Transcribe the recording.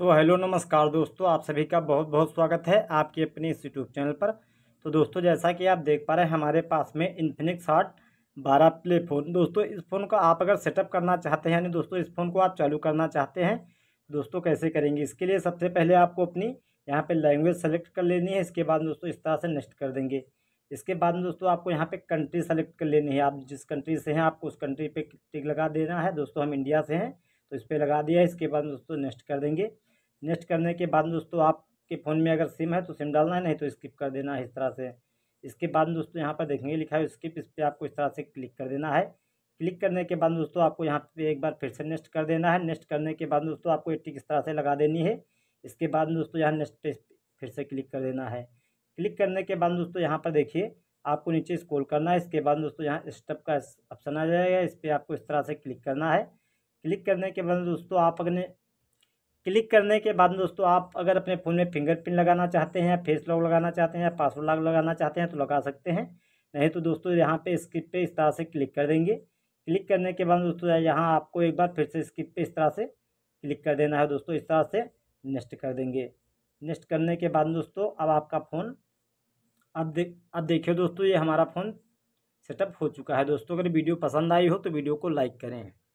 सो so, hello नमस्कार दोस्तों आप सभी का बहुत बहुत स्वागत है आपके अपने इस यूट्यूब चैनल पर तो दोस्तों जैसा कि आप देख पा रहे हैं हमारे पास में इन्फिनिक्स हार्ट बारह प्ले फ़ोन दोस्तों इस फ़ोन को आप अगर सेटअप करना चाहते हैं यानी दोस्तों इस फ़ोन को आप चालू करना चाहते हैं दोस्तों कैसे करेंगे इसके लिए सबसे पहले आपको अपनी यहाँ पर लैंग्वेज सेलेक्ट कर लेनी है इसके बाद दोस्तों इस तरह से नेक्स्ट कर देंगे इसके बाद में दोस्तों आपको यहाँ पे कंट्री सेलेक्ट कर लेनी है आप जिस कंट्री से हैं आपको उस कंट्री पे टिक लगा देना है दोस्तों हम इंडिया से हैं तो इस पर लगा दिया इसके बाद दोस्तों नेक्स्ट कर देंगे नेक्स्ट करने के बाद दोस्तों आपके फ़ोन में अगर सिम है तो सिम डालना है नहीं तो स्किप कर देना है इस तरह से इसके बाद दोस्तों यहाँ पर देखेंगे लिखा है स्किप इस पर आपको इस तरह से क्लिक कर देना है क्लिक करने के बाद दोस्तों आपको यहाँ पे एक बार फिर से नेक्स्ट कर देना है नेक्स्ट करने के बाद दोस्तों आपको एक टिक इस तरह से लगा देनी है इसके बाद दोस्तों यहाँ नेक्स्ट पे फिर से क्लिक कर देना है क्लिक करने के बाद दोस्तों यहाँ पर देखिए आपको नीचे स्क्रॉल करना है इसके बाद दोस्तों यहाँ स्टेप का ऑप्शन आ जाएगा इस पर आपको इस तरह से क्लिक करना है क्लिक करने के बाद दोस्तों आप अपने क्लिक करने के बाद दोस्तों आप अगर अपने फ़ोन में फिंगरप्रिंट लगाना चाहते हैं फेस लॉक लगाना चाहते हैं पासवर्ड लॉक लगाना चाहते हैं तो लगा सकते हैं नहीं तो दोस्तों यहाँ पे स्क्रिप पे इस तरह से क्लिक कर देंगे क्लिक करने के बाद दोस्तों यहाँ आपको एक बार फिर से स्क्रिप पे इस तरह से क्लिक कर देना है दोस्तों इस तरह से नेक्स्ट कर देंगे नेक्स्ट करने के बाद दोस्तों अब आपका फ़ोन अब देख अब देखिए दोस्तों ये हमारा फ़ोन सेटअप हो चुका है दोस्तों अगर वीडियो पसंद आई हो तो वीडियो को लाइक करें